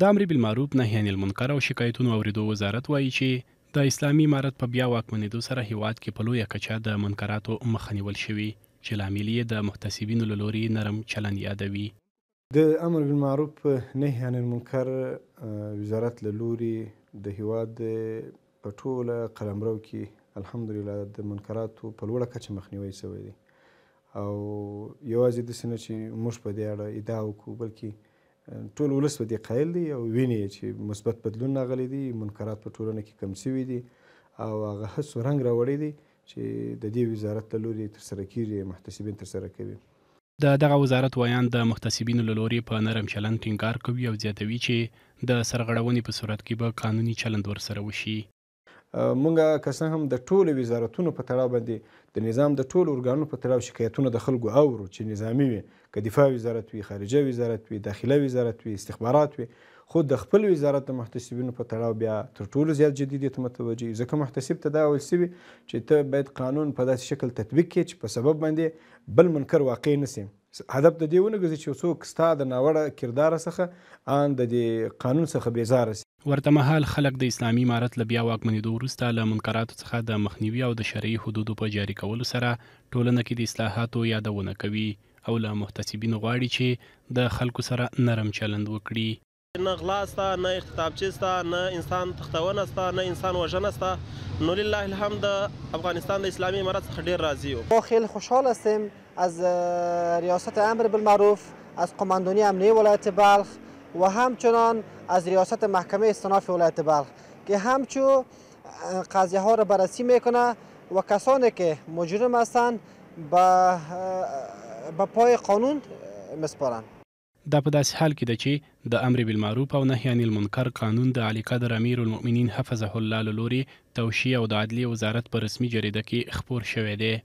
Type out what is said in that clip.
د امر بالمعروف نهي عن المنکر او شکایتونو اوریدو وزارت وایي چې د اسلامي امارت په بیا واکمنېدو سره هیواد کې په لویه کچه د منکراتو مخه نیول شوي چې لامل یې د محتسبینو له لورې نرم چلند یادوي د امر بالمعروف نهي عن المنکر وزارت له لوري د هیواد په ټوله قلمرو کې الحمدلله د منکراتو په لوړه کچه مخنیوي شوی دی او یوازې داسې نه چې موږ په دې اړه ادعا وکړو بلکې ټول ولس په دې قایل دی او ویني چې مثبت بدلون راغلی دی منکرات په ټولنه کې کم شوي دي او هغه هڅو رنګ راوړی دی چې د دې وزارت له لوري ترسره کیږي محتسبین ترسره کوي د دغه وزارت ویان د محتسبینو لوري په نرم چلند ټینګار کوي او زیاتوي چې د سرغړونې په صورت کې به قانوني چلند ورسره وشي مونږه که هم د ټولو وزارتونو په تړاو باندې د نظام د ټولو ارګانونو په تړاو شکایتونه د خلکو اورو چې نظامی وي که دفاع وزارت وي خارجه وزارت وي داخله وزارت وي استخبارات وي خو د خپل وزارت د محتسبینو په تړاو بیا تر ټولو زیات جدید ته متوجه ځکه محتسب ته دا ویل سوي چې ته باید قانون په داسې شکل تطبیق کړې چې په سبب باندې بل منکر واقع نه سي هدف د دې ونه ګرځي چې څوک ستا د ناوړه کردار څخه ان د قانون څخه بیزاره ورته مهال خلک د اسلامي امارت له بیا واکمنېدو وروسته له منکراتو څخه د مخنیوي او د شرعي حدودو په جاري کولو سره ټولنه کې د اصلاحاتو یادونه کوي او له محتسبینو غواړي چې د خلکو سره نرم چلند وکړي نه غلاس تا نه اختطابچی ستا نه انسان تختونه ستا نه انسان وژنه ستا نو لله الحمد افغانستان د اسلامي امارت څخه ډیر راضي یو خو خیلی خوشحال هستیم از ریاست امر بالمعروف از قماندانی امنیه ولایت بلخ و همچنان از ریاست محکمه استناف ولایت بلخ که همچو قضیه ها را بررسی میکنه و کسانی که مجرم هستند به پای قانون مسپارند دا په داسې حال کې ده چې د امر بالمعروف او نهی عن المنکر قانون د علي قدر امیر المؤمنین حفظه الله لوري توشیه او د عدلیه وزارت په رسمي جریده کې خپور شوی دی